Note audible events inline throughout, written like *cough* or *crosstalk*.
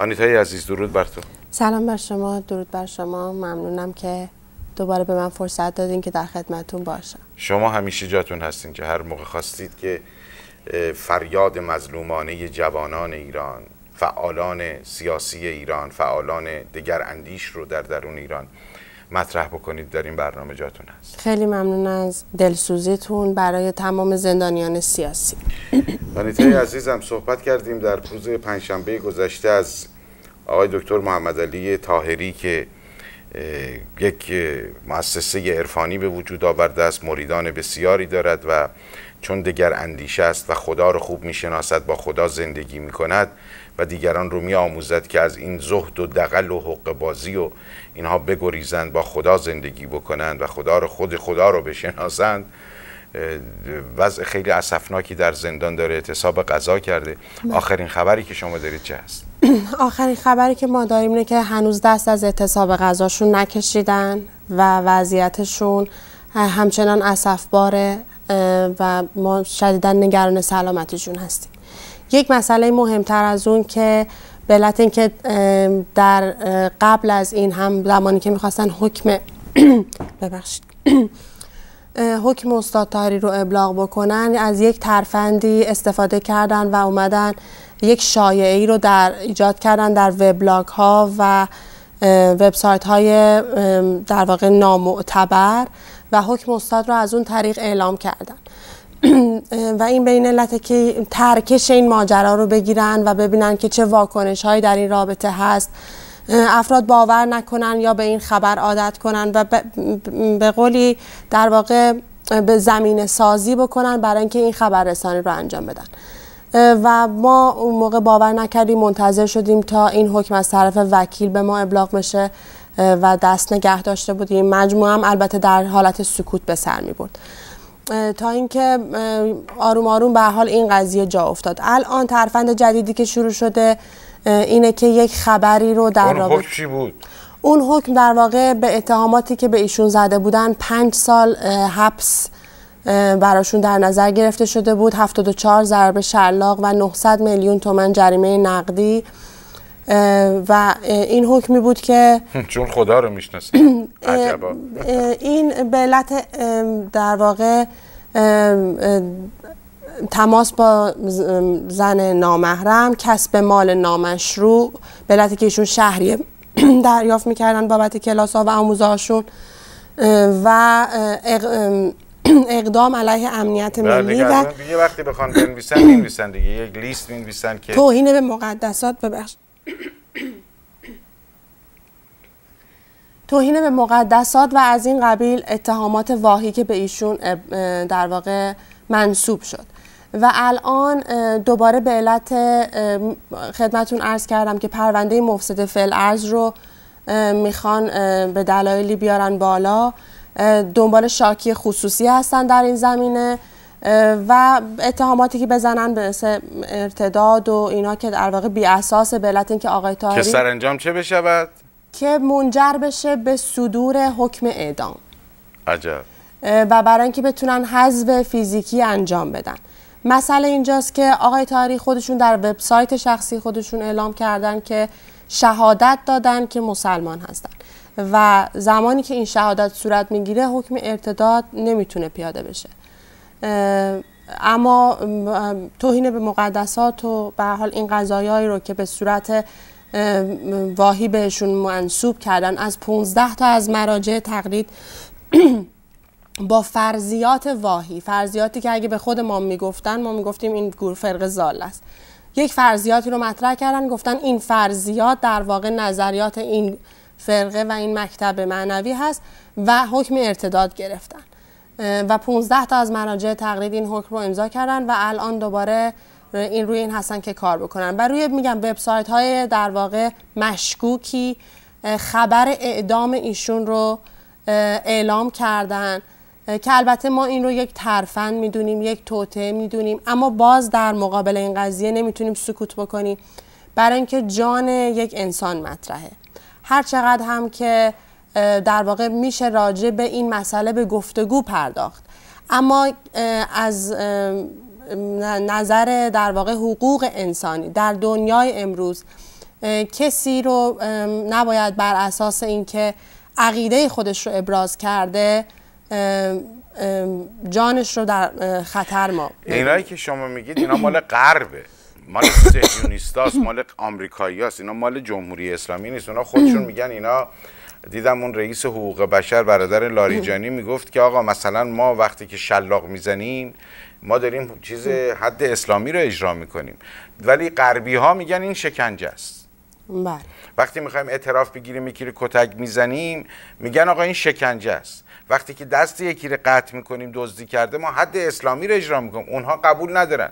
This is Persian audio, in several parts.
آنیتای عزیز درود بر تو سلام بر شما درود بر شما ممنونم که دوباره به من فرصت دادین که در خدمتون باشم شما همیشه جاتون هستین که هر موقع خواستید که فریاد مظلومانه جوانان ایران فعالان سیاسی ایران فعالان دیگر اندیش رو در درون ایران مطرح بکنید در این برنامه جاتون هست خیلی ممنون از دلسوزیتون برای تمام زندانیان سیاسی دانیتای عزیزم صحبت کردیم در روز پنجشنبه گذشته از آقای دکتر محمد علی تاهری که یک مؤسسه عرفانی به وجود آورده است مریدان بسیاری دارد و چون دیگر اندیشه است و خدا رو خوب میشناسد با خدا زندگی میکند و دیگران رو میآموزد که از این زهد و دقل و حق بازی و اینها بگریزند با خدا زندگی بکنند و خدا رو خود خدا رو بشناسند وضع خیلی اسفناکی در زندان داره اعتصاب قضا کرده بله. آخرین خبری که شما دارید چه هست *clears throat* آخرین خبری که ما داریم اینه که هنوز دست از اعتصاب غذاشون نکشیدن و وضعیتشون همچنان اصفباره و ما شدیدا نگران سلامتیشون هستیم یک مسئله مهمتر از اون که به این که در قبل از این هم زمانی که میخواستن حکم *clears throat* ببخشید *clears throat* حکم استادتاری رو ابلاغ بکنن از یک ترفندی استفاده کردن و اومدن یک ای رو در ایجاد کردن در وبلاگ ها و وبسایت های در واقع نامعتبر و حکم استاد رو از اون طریق اعلام کردن *clears throat* و این به این علت که ترکش این ماجرا رو بگیرن و ببینن که چه واکنش هایی در این رابطه هست افراد باور نکنن یا به این خبر عادت کنن و به قولی در واقع به زمین سازی بکنن برای اینکه این خبررسانی رو انجام بدن و ما اون موقع باور نکردیم منتظر شدیم تا این حکم از طرف وکیل به ما ابلاغ بشه و دست نگه داشته بودیم مجموعه هم البته در حالت سکوت به سر می برد تا اینکه آروم آروم به حال این قضیه جا افتاد الان ترفند جدیدی که شروع شده اینه که یک خبری رو در رابطه چی بود اون حکم در واقع به اتهاماتی که به ایشون زده بودن پنج سال حبس براشون در نظر گرفته شده بود 74 ضرب شلاق و 900 میلیون تومن جریمه نقدی و این حکمی بود که *laughs* چون خدا رو میشناسیم این به علت در واقع تماس با زن نامحرم کسب مال نامشروع به علت که ایشون شهریه *clears throat* دریافت میکردن بابت کلاس ها و هاشون و *clears throat* اقدام علیه امنیت بله، ملی و یه وقتی بخوان بنویسن دیگه یک لیست که توهین به مقدسات ببخش توهین به مقدسات و از این قبیل اتهامات واهی که به ایشون در واقع منصوب شد و الان دوباره به علت خدمتون عرض کردم که پرونده مفسد فل ارز رو میخوان به دلایلی بیارن بالا دنبال شاکی خصوصی هستن در این زمینه و اتهاماتی که بزنن به ارتداد و اینا که در واقع بی اساس به علت اینکه آقای طاهری که انجام چه بشود که منجر بشه به صدور حکم اعدام عجب و برای اینکه بتونن حذف فیزیکی انجام بدن مسئله اینجاست که آقای تاری خودشون در وبسایت شخصی خودشون اعلام کردن که شهادت دادن که مسلمان هستن و زمانی که این شهادت صورت میگیره حکم ارتداد نمیتونه پیاده بشه اما توهین به مقدسات و به حال این قضایایی رو که به صورت واهی بهشون منصوب کردن از 15 تا از مراجع تقلید *clears throat* با فرضیات واهی فرضیاتی که اگه به خود ما میگفتن ما میگفتیم این گور فرق زال است یک فرضیاتی رو مطرح کردن گفتن این فرضیات در واقع نظریات این فرقه و این مکتب معنوی هست و حکم ارتداد گرفتن و 15 تا از مراجع تقلید این حکم رو امضا کردن و الان دوباره این روی این هستن که کار بکنن و روی میگم وبسایت های در واقع مشکوکی خبر اعدام ایشون رو اعلام کردن که البته ما این رو یک ترفند میدونیم یک توته میدونیم اما باز در مقابل این قضیه نمیتونیم سکوت بکنیم برای اینکه جان یک انسان مطرحه هر چقدر هم که در واقع میشه راجع به این مسئله به گفتگو پرداخت اما از نظر در واقع حقوق انسانی در دنیای امروز کسی رو نباید بر اساس اینکه عقیده خودش رو ابراز کرده جانش رو در خطر ما اینایی که شما میگید اینا مال غربه مال مالک مال آمریکاییاست اینا مال جمهوری اسلامی نیست اونا خودشون میگن اینا دیدم اون رئیس حقوق بشر برادر لاریجانی میگفت که آقا مثلا ما وقتی که شلاق میزنیم ما داریم چیز حد اسلامی رو اجرا میکنیم ولی غربی ها میگن این شکنجه است بله. وقتی میخوایم اعتراف بگیریم یکی رو کتک میزنیم میگن آقا این شکنجه است وقتی که دست یکی رو قطع میکنیم دزدی کرده ما حد اسلامی رو اجرا میکنیم اونها قبول ندارن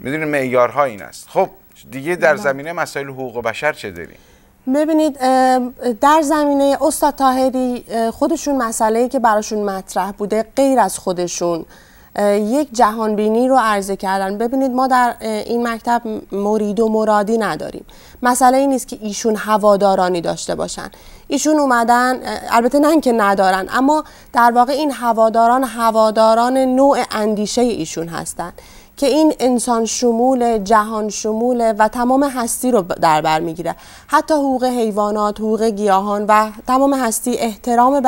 میدونید معیارها این است خب دیگه در بله. زمینه مسائل حقوق بشر چه داریم ببینید در زمینه استاد تاهری خودشون مسئله که براشون مطرح بوده غیر از خودشون یک جهانبینی رو عرضه کردن ببینید ما در این مکتب مرید و مرادی نداریم مسئله این نیست که ایشون هوادارانی داشته باشن ایشون اومدن البته نه که ندارن اما در واقع این هواداران هواداران نوع اندیشه ایشون هستند که این انسان شمول جهان شمول و تمام هستی رو در بر میگیره حتی حقوق حیوانات حقوق گیاهان و تمام هستی احترام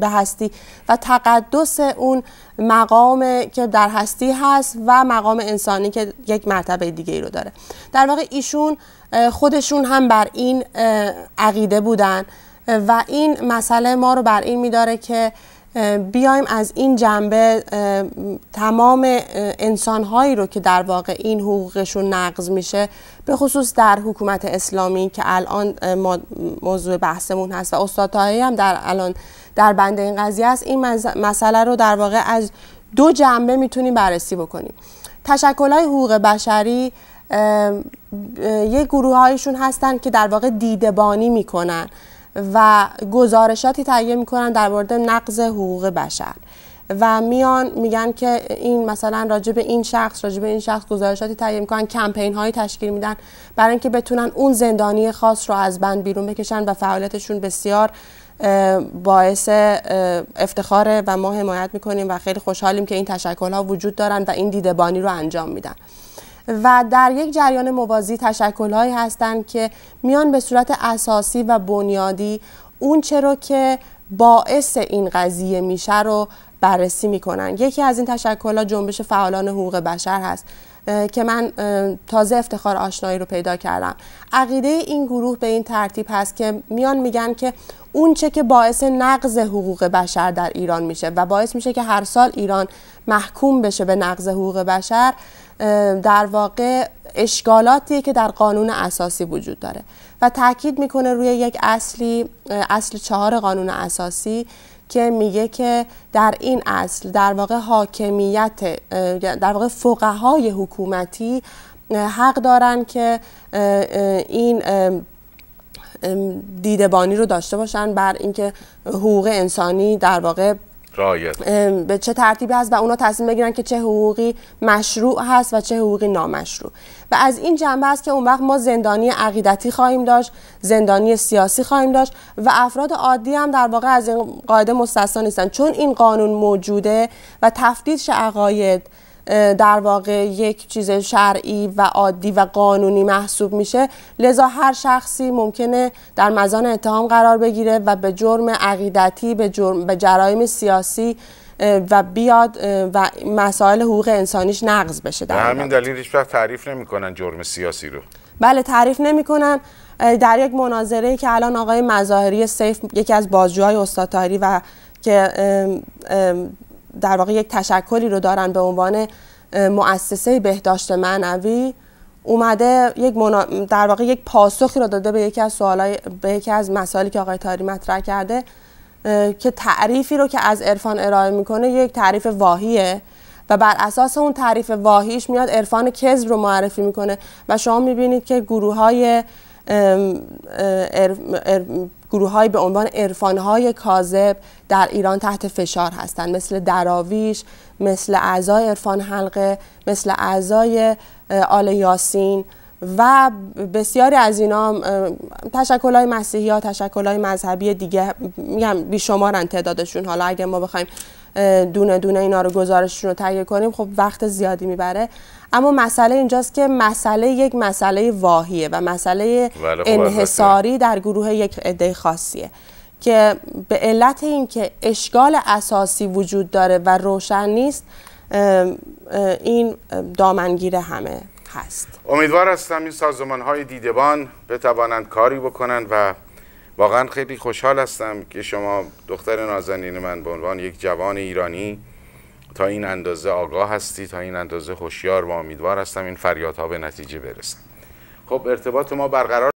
به هستی و تقدس اون مقام که در هستی هست و مقام انسانی که یک مرتبه دیگه ای رو داره در واقع ایشون خودشون هم بر این عقیده بودن و این مسئله ما رو بر این میداره که بیایم از این جنبه تمام انسانهایی رو که در واقع این حقوقشون نقض میشه به خصوص در حکومت اسلامی که الان موضوع بحثمون هست و استاد هم در الان در بند این قضیه است این مسئله رو در واقع از دو جنبه میتونیم بررسی بکنیم تشکلهای حقوق بشری یه گروه هایشون هستن که در واقع دیدبانی میکنن و گزارشاتی تهیه میکنن در مورد نقض حقوق بشر و میان میگن که این مثلا راجع به این شخص راجع به این شخص گزارشاتی تهیه میکنن کمپین هایی تشکیل میدن برای اینکه بتونن اون زندانی خاص رو از بند بیرون بکشن و فعالیتشون بسیار باعث افتخاره و ما حمایت میکنیم و خیلی خوشحالیم که این تشکل ها وجود دارن و این دیدبانی رو انجام میدن و در یک جریان موازی تشکلهایی هستند که میان به صورت اساسی و بنیادی اون چرا که باعث این قضیه میشه رو بررسی میکنن یکی از این تشکلها جنبش فعالان حقوق بشر هست که من تازه افتخار آشنایی رو پیدا کردم عقیده این گروه به این ترتیب هست که میان میگن که اون چه که باعث نقض حقوق بشر در ایران میشه و باعث میشه که هر سال ایران محکوم بشه به نقض حقوق بشر در واقع اشکالاتی که در قانون اساسی وجود داره و تاکید میکنه روی یک اصلی اصل چهار قانون اساسی که میگه که در این اصل در واقع حاکمیت در واقع فقهای حکومتی حق دارن که این دیدبانی رو داشته باشن بر اینکه حقوق انسانی در واقع به چه ترتیبی هست و اونا تصمیم بگیرن که چه حقوقی مشروع هست و چه حقوقی نامشروع و از این جنبه است که اون وقت ما زندانی عقیدتی خواهیم داشت زندانی سیاسی خواهیم داشت و افراد عادی هم در واقع از این قاعده مستثنا نیستن چون این قانون موجوده و تفتیش عقاید در واقع یک چیز شرعی و عادی و قانونی محسوب میشه لذا هر شخصی ممکنه در مزان اتهام قرار بگیره و به جرم عقیدتی به, جرم، به جرایم سیاسی و بیاد و مسائل حقوق انسانیش نقض بشه در همین دلیل هیچ وقت تعریف نمیکنن جرم سیاسی رو بله تعریف نمیکنن در یک مناظره که الان آقای مظاهری سیف یکی از بازجوهای استاتاری و که در واقع یک تشکلی رو دارن به عنوان مؤسسه بهداشت معنوی اومده یک در واقع یک پاسخی رو داده به یکی از سوالای به یکی از مسائلی که آقای تاری مطرح کرده که تعریفی رو که از عرفان ارائه میکنه یک تعریف واهیه و بر اساس اون تعریف واهیش میاد عرفان کذب رو معرفی میکنه و شما میبینید که گروه های گروههایی به عنوان عرفانهای کاذب در ایران تحت فشار هستند مثل دراویش مثل اعضای عرفان حلقه مثل اعضای آل یاسین و بسیاری از اینا های مسیحی ها های مذهبی دیگه میگم بیشمارن تعدادشون حالا اگه ما بخوایم دونه دونه اینا رو گزارششون رو تهیه کنیم خب وقت زیادی میبره اما مسئله اینجاست که مسئله یک مسئله واهیه و مسئله بله، خب، انحصاری در گروه یک عده خاصیه که به علت اینکه اشکال اساسی وجود داره و روشن نیست این دامنگیر همه هست امیدوار هستم این سازمان های دیدبان بتوانند کاری بکنند و واقعا خیلی خوشحال هستم که شما دختر نازنین من به عنوان یک جوان ایرانی تا این اندازه آگاه هستی تا این اندازه هوشیار و امیدوار هستم این فریادها به نتیجه برسن خب ارتباط ما برقرار